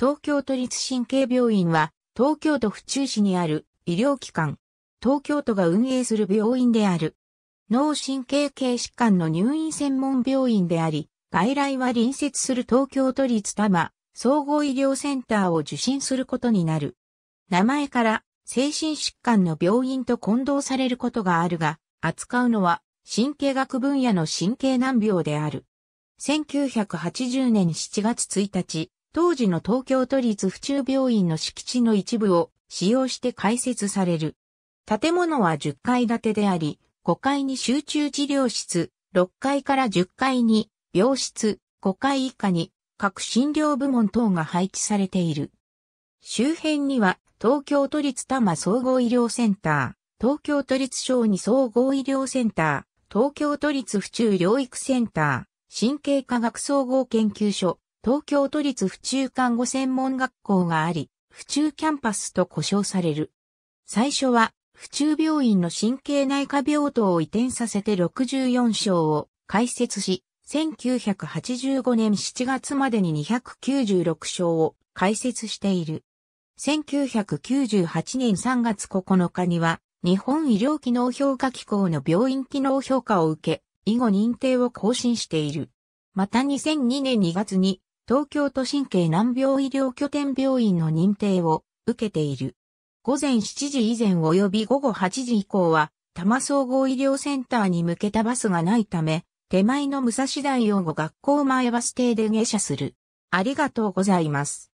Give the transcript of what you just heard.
東京都立神経病院は、東京都府中市にある医療機関、東京都が運営する病院である。脳神経系疾患の入院専門病院であり、外来は隣接する東京都立多摩総合医療センターを受診することになる。名前から精神疾患の病院と混同されることがあるが、扱うのは神経学分野の神経難病である。1980年7月1日、当時の東京都立府中病院の敷地の一部を使用して開設される。建物は10階建てであり、5階に集中治療室、6階から10階に病室、5階以下に各診療部門等が配置されている。周辺には東京都立多摩総合医療センター、東京都立小児総合医療センター、東京都立府中療育センター、神経科学総合研究所、東京都立府中看護専門学校があり、府中キャンパスと呼称される。最初は、府中病院の神経内科病棟を移転させて64床を開設し、1985年7月までに296床を開設している。1998年3月9日には、日本医療機能評価機構の病院機能評価を受け、以後認定を更新している。また2002年2月に東京都神経難病医療拠点病院の認定を受けている。午前7時以前及び午後8時以降は、多摩総合医療センターに向けたバスがないため、手前の武蔵大用語学校前バス停で下車する。ありがとうございます。